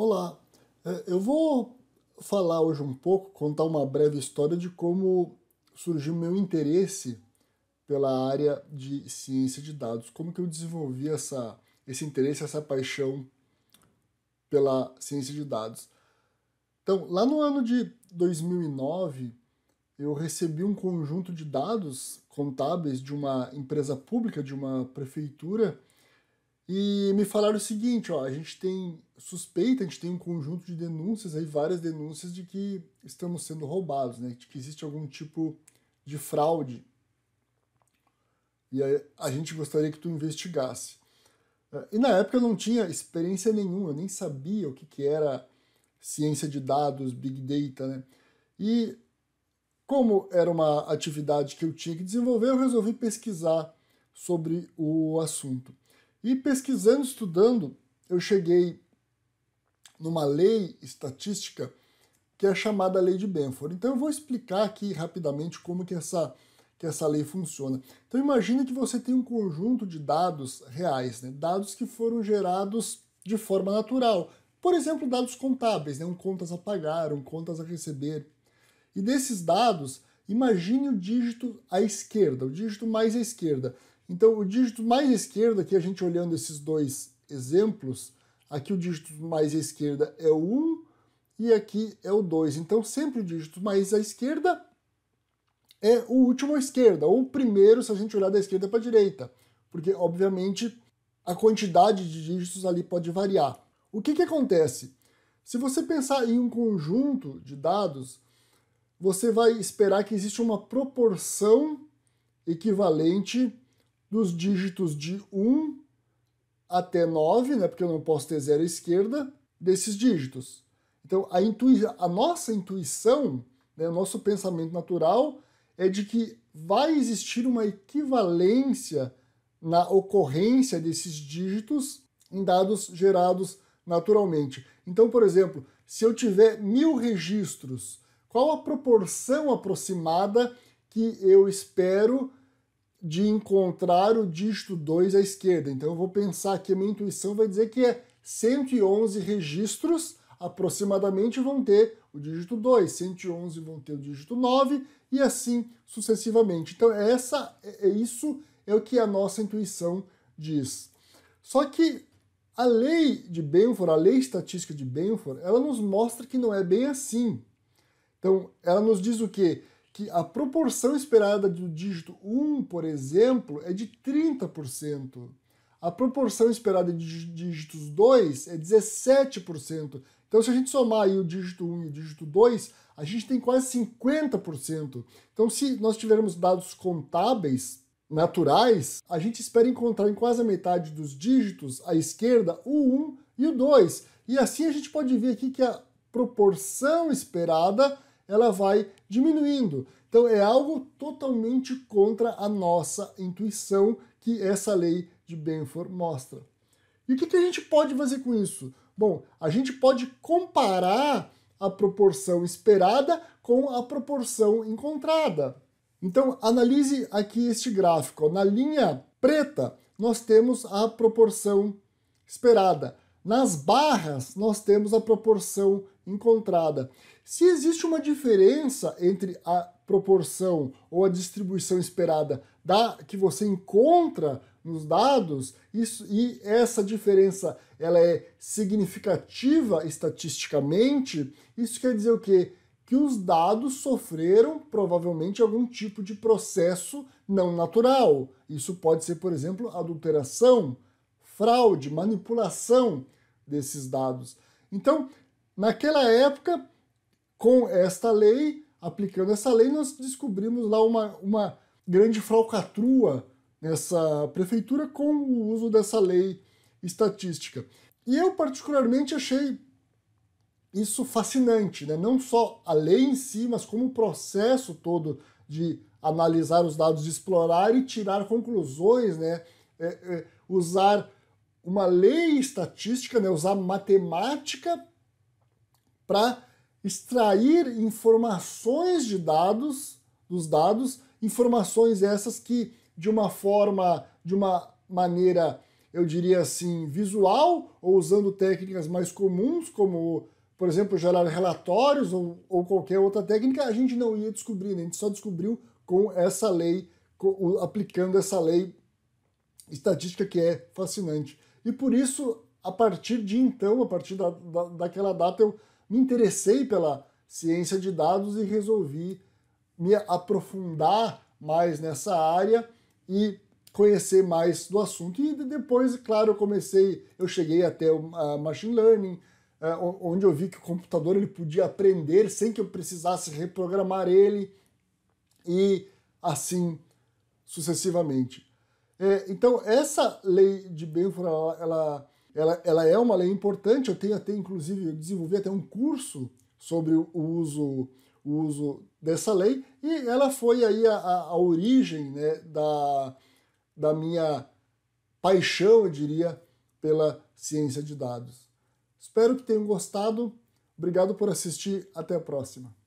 Olá, é, eu vou falar hoje um pouco, contar uma breve história de como surgiu meu interesse pela área de ciência de dados, como que eu desenvolvi essa, esse interesse, essa paixão pela ciência de dados. Então, lá no ano de 2009, eu recebi um conjunto de dados contábeis de uma empresa pública, de uma prefeitura, e me falaram o seguinte, ó, a gente tem suspeita, a gente tem um conjunto de denúncias aí, várias denúncias de que estamos sendo roubados, né? De que existe algum tipo de fraude. E aí, a gente gostaria que tu investigasse. Ah, e na época eu não tinha experiência nenhuma, eu nem sabia o que, que era ciência de dados, big data, né? E como era uma atividade que eu tinha que desenvolver, eu resolvi pesquisar sobre o assunto. E pesquisando, estudando, eu cheguei numa lei estatística que é chamada lei de Benford. Então eu vou explicar aqui rapidamente como que essa, que essa lei funciona. Então imagine que você tem um conjunto de dados reais, né? dados que foram gerados de forma natural. Por exemplo, dados contábeis, né? um contas a pagar, um contas a receber. E desses dados, imagine o dígito à esquerda, o dígito mais à esquerda. Então, o dígito mais esquerdo aqui a gente olhando esses dois exemplos, aqui o dígito mais à esquerda é o 1 e aqui é o 2. Então, sempre o dígito mais à esquerda é o último à esquerda, ou o primeiro se a gente olhar da esquerda para a direita, porque, obviamente, a quantidade de dígitos ali pode variar. O que, que acontece? Se você pensar em um conjunto de dados, você vai esperar que existe uma proporção equivalente dos dígitos de 1 até 9, né, porque eu não posso ter zero à esquerda, desses dígitos. Então, a, intui a nossa intuição, né, o nosso pensamento natural, é de que vai existir uma equivalência na ocorrência desses dígitos em dados gerados naturalmente. Então, por exemplo, se eu tiver mil registros, qual a proporção aproximada que eu espero de encontrar o dígito 2 à esquerda. Então eu vou pensar que a minha intuição vai dizer que é 111 registros aproximadamente vão ter o dígito 2, 111 vão ter o dígito 9 e assim sucessivamente. Então essa é, é isso é o que a nossa intuição diz. Só que a lei de Benford, a lei estatística de Benford, ela nos mostra que não é bem assim. Então ela nos diz o que que a proporção esperada do dígito 1, por exemplo, é de 30%. A proporção esperada de dígitos 2 é 17%. Então, se a gente somar aí o dígito 1 e o dígito 2, a gente tem quase 50%. Então, se nós tivermos dados contábeis naturais, a gente espera encontrar em quase a metade dos dígitos à esquerda o 1 e o 2. E assim a gente pode ver aqui que a proporção esperada ela vai diminuindo. Então é algo totalmente contra a nossa intuição que essa lei de Benford mostra. E o que, que a gente pode fazer com isso? Bom, a gente pode comparar a proporção esperada com a proporção encontrada. Então, analise aqui este gráfico. Na linha preta, nós temos a proporção esperada. Nas barras, nós temos a proporção encontrada. Se existe uma diferença entre a proporção ou a distribuição esperada da que você encontra nos dados, isso, e essa diferença ela é significativa estatisticamente, isso quer dizer o quê? Que os dados sofreram provavelmente algum tipo de processo não natural. Isso pode ser, por exemplo, adulteração, fraude, manipulação desses dados. Então, naquela época, com esta lei, aplicando essa lei, nós descobrimos lá uma, uma grande falcatrua nessa prefeitura com o uso dessa lei estatística. E eu, particularmente, achei isso fascinante, né? não só a lei em si, mas como o processo todo de analisar os dados, explorar e tirar conclusões, né? É, é, usar uma lei estatística, né, usar matemática para extrair informações de dados, dos dados, informações essas que de uma forma, de uma maneira, eu diria assim, visual, ou usando técnicas mais comuns, como, por exemplo, gerar relatórios ou, ou qualquer outra técnica, a gente não ia descobrindo, né? a gente só descobriu com essa lei, com, aplicando essa lei estatística que é fascinante. E por isso, a partir de então, a partir da, da, daquela data, eu me interessei pela ciência de dados e resolvi me aprofundar mais nessa área e conhecer mais do assunto. E depois, claro, eu comecei, eu cheguei até o uh, machine learning, uh, onde eu vi que o computador ele podia aprender sem que eu precisasse reprogramar ele e assim sucessivamente. É, então, essa lei de Belfort, ela, ela, ela, ela, é uma lei importante. Eu tenho até, inclusive, eu desenvolvi até um curso sobre o uso, o uso dessa lei, e ela foi aí a, a origem né, da, da minha paixão, eu diria, pela ciência de dados. Espero que tenham gostado. Obrigado por assistir. Até a próxima.